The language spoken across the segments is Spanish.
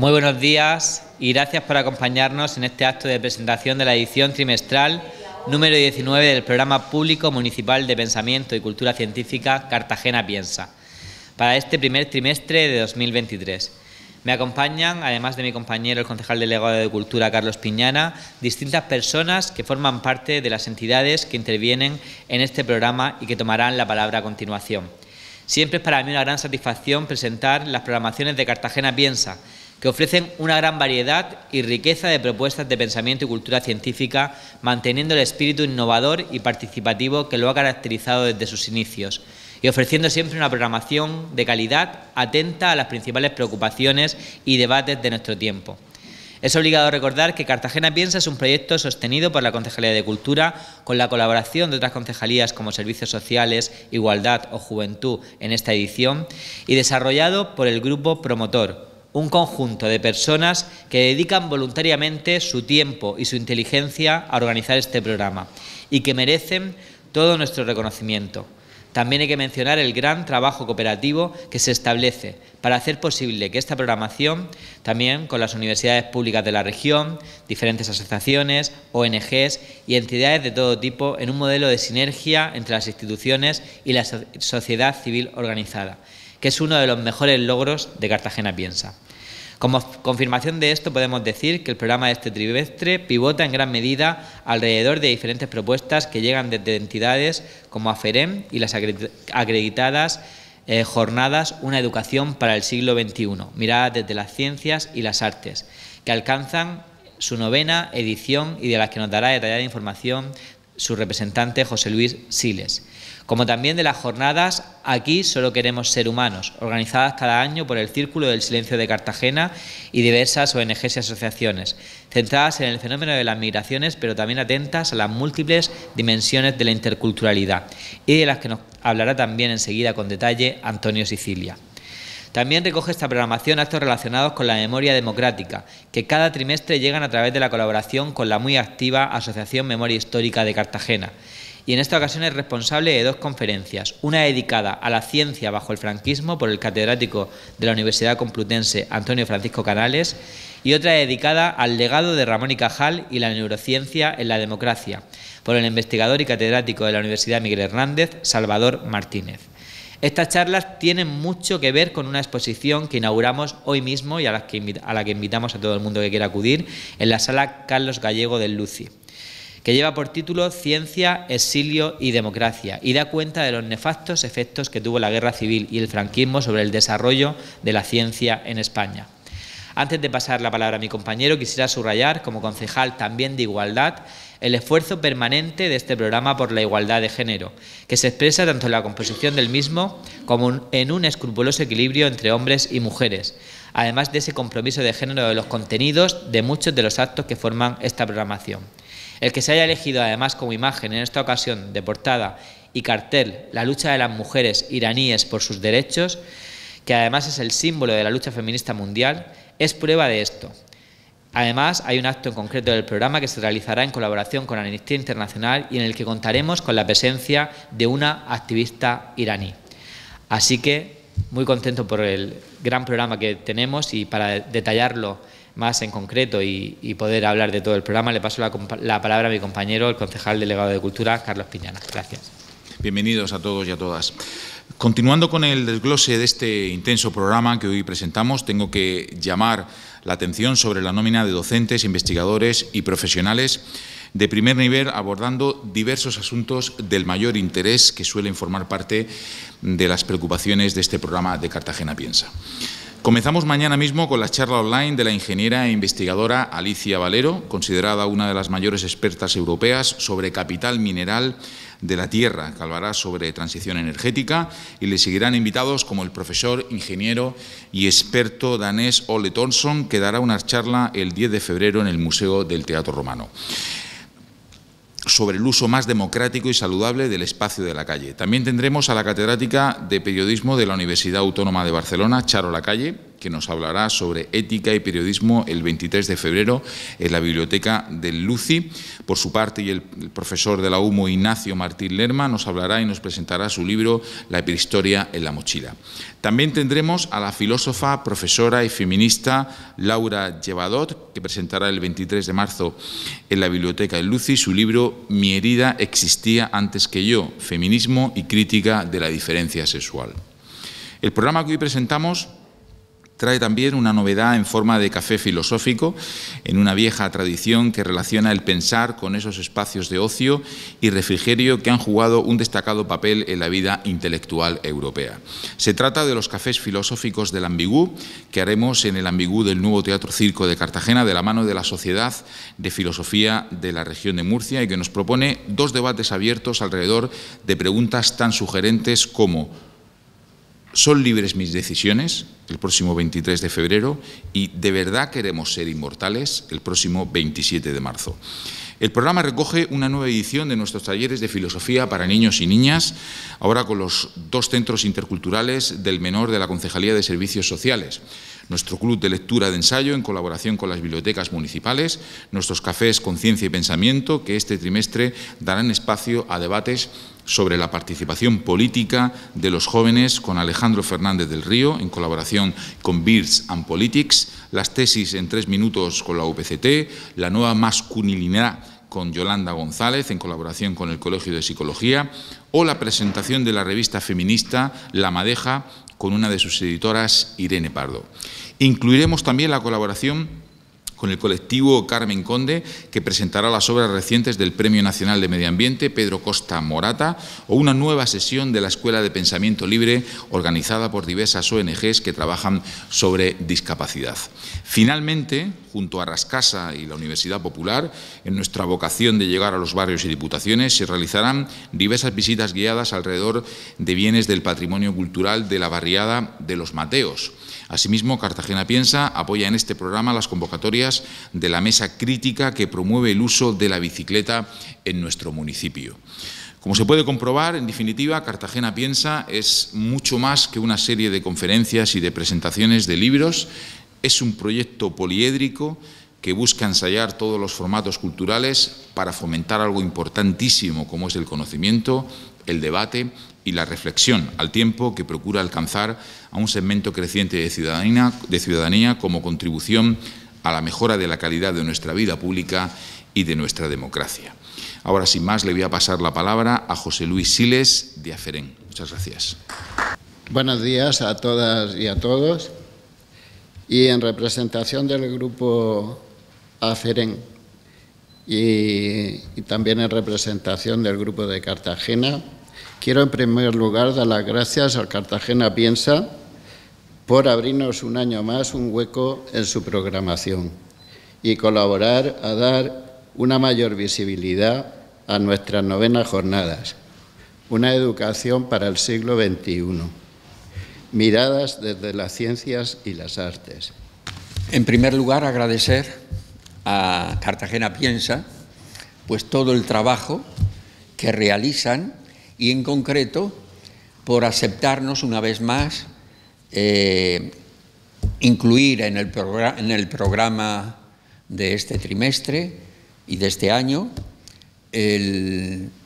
Muy buenos días y gracias por acompañarnos en este acto de presentación de la edición trimestral número 19 del Programa Público Municipal de Pensamiento y Cultura Científica Cartagena Piensa, para este primer trimestre de 2023. Me acompañan, además de mi compañero el concejal delegado de Cultura, Carlos Piñana, distintas personas que forman parte de las entidades que intervienen en este programa y que tomarán la palabra a continuación. Siempre es para mí una gran satisfacción presentar las programaciones de Cartagena Piensa, que ofrecen una gran variedad y riqueza de propuestas de pensamiento y cultura científica, manteniendo el espíritu innovador y participativo que lo ha caracterizado desde sus inicios y ofreciendo siempre una programación de calidad atenta a las principales preocupaciones y debates de nuestro tiempo. Es obligado recordar que Cartagena Piensa es un proyecto sostenido por la Concejalía de Cultura, con la colaboración de otras concejalías como Servicios Sociales, Igualdad o Juventud en esta edición, y desarrollado por el grupo promotor, un conjunto de personas que dedican voluntariamente su tiempo y su inteligencia a organizar este programa y que merecen todo nuestro reconocimiento. También hay que mencionar el gran trabajo cooperativo que se establece para hacer posible que esta programación, también con las universidades públicas de la región, diferentes asociaciones, ONGs y entidades de todo tipo, en un modelo de sinergia entre las instituciones y la sociedad civil organizada que es uno de los mejores logros de Cartagena Piensa. Como confirmación de esto podemos decir que el programa de este trimestre pivota en gran medida alrededor de diferentes propuestas que llegan desde entidades como AFEREM y las acreditadas eh, jornadas Una educación para el siglo XXI, miradas desde las ciencias y las artes, que alcanzan su novena edición y de las que nos dará detallada información su representante José Luis Siles. Como también de las jornadas Aquí solo queremos ser humanos, organizadas cada año por el Círculo del Silencio de Cartagena y diversas ONGs y asociaciones, centradas en el fenómeno de las migraciones, pero también atentas a las múltiples dimensiones de la interculturalidad y de las que nos hablará también enseguida con detalle Antonio Sicilia. También recoge esta programación actos relacionados con la memoria democrática, que cada trimestre llegan a través de la colaboración con la muy activa Asociación Memoria Histórica de Cartagena. Y en esta ocasión es responsable de dos conferencias, una dedicada a la ciencia bajo el franquismo por el catedrático de la Universidad Complutense Antonio Francisco Canales y otra dedicada al legado de Ramón y Cajal y la neurociencia en la democracia por el investigador y catedrático de la Universidad Miguel Hernández, Salvador Martínez. Estas charlas tienen mucho que ver con una exposición que inauguramos hoy mismo y a la que, invitamos a todo el mundo que quiera acudir en la sala Carlos Gallego del Luci que lleva por título Ciencia, Exilio y Democracia, y da cuenta de los nefastos efectos que tuvo la guerra civil y el franquismo sobre el desarrollo de la ciencia en España. Antes de pasar la palabra a mi compañero, quisiera subrayar, como concejal también de igualdad, el esfuerzo permanente de este programa por la igualdad de género, que se expresa tanto en la composición del mismo como en un escrupuloso equilibrio entre hombres y mujeres, además de ese compromiso de género de los contenidos de muchos de los actos que forman esta programación. El que se haya elegido además como imagen en esta ocasión de portada y cartel la lucha de las mujeres iraníes por sus derechos, que además es el símbolo de la lucha feminista mundial, es prueba de esto. Además, hay un acto en concreto del programa que se realizará en colaboración con la Amnistía Internacional y en el que contaremos con la presencia de una activista iraní. Así que muy contento por el gran programa que tenemos y para detallarlo más en concreto y, poder hablar de todo el programa, le paso la, la palabra a mi compañero, el concejal delegado de Cultura, Carlos Piñana. Gracias. Bienvenidos a todos y a todas. Continuando con el desglose de este intenso programa que hoy presentamos, tengo que llamar la atención sobre la nómina de docentes, investigadores y profesionales de primer nivel abordando diversos asuntos del mayor interés que suelen formar parte de las preocupaciones de este programa de Cartagena Piensa. Comenzamos mañana mismo con la charla online de la ingeniera e investigadora Alicia Valero, considerada una de las mayores expertas europeas sobre capital mineral de la Tierra, que hablará sobre transición energética y le seguirán invitados como el profesor, ingeniero y experto danés Ole Thomson, que dará una charla el 10 de febrero en el Museo del Teatro Romano sobre el uso más democrático y saludable del espacio de la calle. También tendremos a la catedrática de periodismo de la Universidad Autónoma de Barcelona, Charo Lacalle, que nos hablará sobre ética y periodismo el 23 de febrero en la biblioteca del Luci. Por su parte, y el profesor de la UMO, Ignacio Martín Lerma, nos hablará y nos presentará su libro La epistoria en la mochila. También tendremos a la filósofa, profesora y feminista Laura Llevadot, que presentará el 23 de marzo en la biblioteca del Luci su libro Mi herida existía antes que yo, feminismo y crítica de la diferencia sexual. El programa que hoy presentamos trae también una novedad en forma de café filosófico, en una vieja tradición que relaciona el pensar con esos espacios de ocio y refrigerio que han jugado un destacado papel en la vida intelectual europea. Se trata de los cafés filosóficos del Ambigú, que haremos en el Ambigú del nuevo Teatro Circo de Cartagena, de la mano de la Sociedad de Filosofía de la región de Murcia, y que nos propone dos debates abiertos alrededor de preguntas tan sugerentes como son libres mis decisiones el próximo 23 de febrero y de verdad queremos ser inmortales el próximo 27 de marzo. El programa recoge una nueva edición de nuestros talleres de filosofía para niños y niñas, ahora con los dos centros interculturales del menor de la Concejalía de Servicios Sociales, nuestro club de lectura de ensayo en colaboración con las bibliotecas municipales, nuestros cafés Conciencia y Pensamiento, que este trimestre darán espacio a debates sobre la participación política de los jóvenes con Alejandro Fernández del Río, en colaboración con Birds and Politics, las tesis en tres minutos con la UPCT, la nueva masculinidad con Yolanda González, en colaboración con el Colegio de Psicología, o la presentación de la revista feminista La Madeja, con una de sus editoras, Irene Pardo. Incluiremos también la colaboración con el colectivo Carmen Conde, que presentará las obras recientes del Premio Nacional de Medio Ambiente Pedro Costa Morata, o una nueva sesión de la Escuela de Pensamiento Libre, organizada por diversas ONGs que trabajan sobre discapacidad. Finalmente, junto a Rascasa y la Universidad Popular, en nuestra vocación de llegar a los barrios y diputaciones, se realizarán diversas visitas guiadas alrededor de bienes del patrimonio cultural de la barriada de los Mateos. Asimismo, Cartagena Piensa apoya en este programa las convocatorias de la mesa crítica que promueve el uso de la bicicleta en nuestro municipio. Como se puede comprobar, en definitiva, Cartagena Piensa es mucho más que una serie de conferencias y de presentaciones de libros, es un proyecto poliédrico que busca ensayar todos los formatos culturales para fomentar algo importantísimo como es el conocimiento, el debate y la reflexión, al tiempo que procura alcanzar a un segmento creciente de ciudadanía, de ciudadanía como contribución a la mejora de la calidad de nuestra vida pública y de nuestra democracia. Ahora, sin más, le voy a pasar la palabra a José Luis Siles de Aferén. Muchas gracias. Buenos días a todas y a todos y en representación del grupo AFEREN y, y también en representación del grupo de Cartagena, quiero en primer lugar dar las gracias al Cartagena Piensa por abrirnos un año más un hueco en su programación y colaborar a dar una mayor visibilidad a nuestras novenas jornadas, una educación para el siglo XXI miradas desde las ciencias y las artes. En primer lugar, agradecer a Cartagena Piensa pues todo el trabajo que realizan y en concreto por aceptarnos una vez más eh, incluir en el, programa de este trimestre y de este año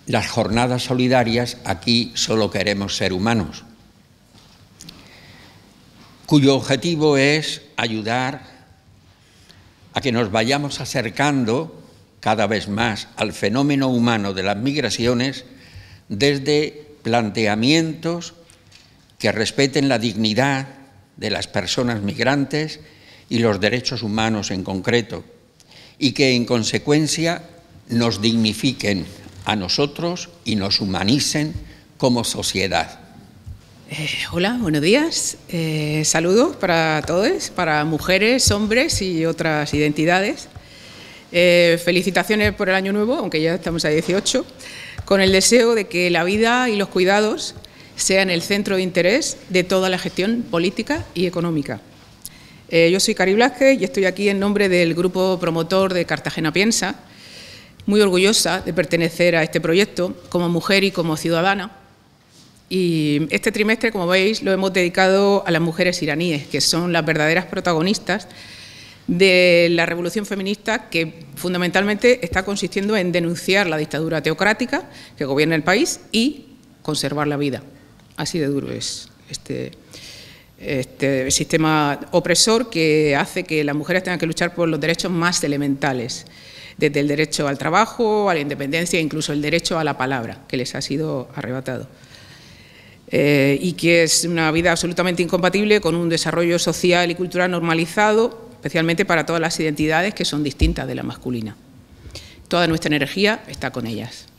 las jornadas solidarias aquí solo queremos ser humanos cuyo objetivo es ayudar a que nos vayamos acercando cada vez más al fenómeno humano de las migraciones desde planteamientos que respeten la dignidad de las personas migrantes y los derechos humanos en concreto, y que en consecuencia nos dignifiquen a nosotros y nos humanicen como sociedad. Eh, hola, buenos días. Eh, saludos para todos, para mujeres, hombres y otras identidades. Eh, felicitaciones por el año nuevo, aunque ya estamos a 18, con el deseo de que la vida y los cuidados sean el centro de interés de toda la gestión política y económica. yo soy Cari y estoy aquí en nombre del grupo promotor de Cartagena Piensa, muy orgullosa de pertenecer a este proyecto como mujer y como ciudadana y este trimestre, como veis, lo hemos dedicado a las mujeres iraníes, que son las verdaderas protagonistas de la revolución feminista que fundamentalmente está consistiendo en denunciar la dictadura teocrática que gobierna el país y conservar la vida. Así de duro es este, este sistema opresor que hace que las mujeres tengan que luchar por los derechos más elementales, desde el derecho al trabajo, a la independencia e incluso el derecho a la palabra, que les ha sido arrebatado. Eh, y que es una vida absolutamente incompatible con un desarrollo social y cultural normalizado, especialmente para todas las identidades que son distintas de la masculina. Toda nuestra energía está con ellas.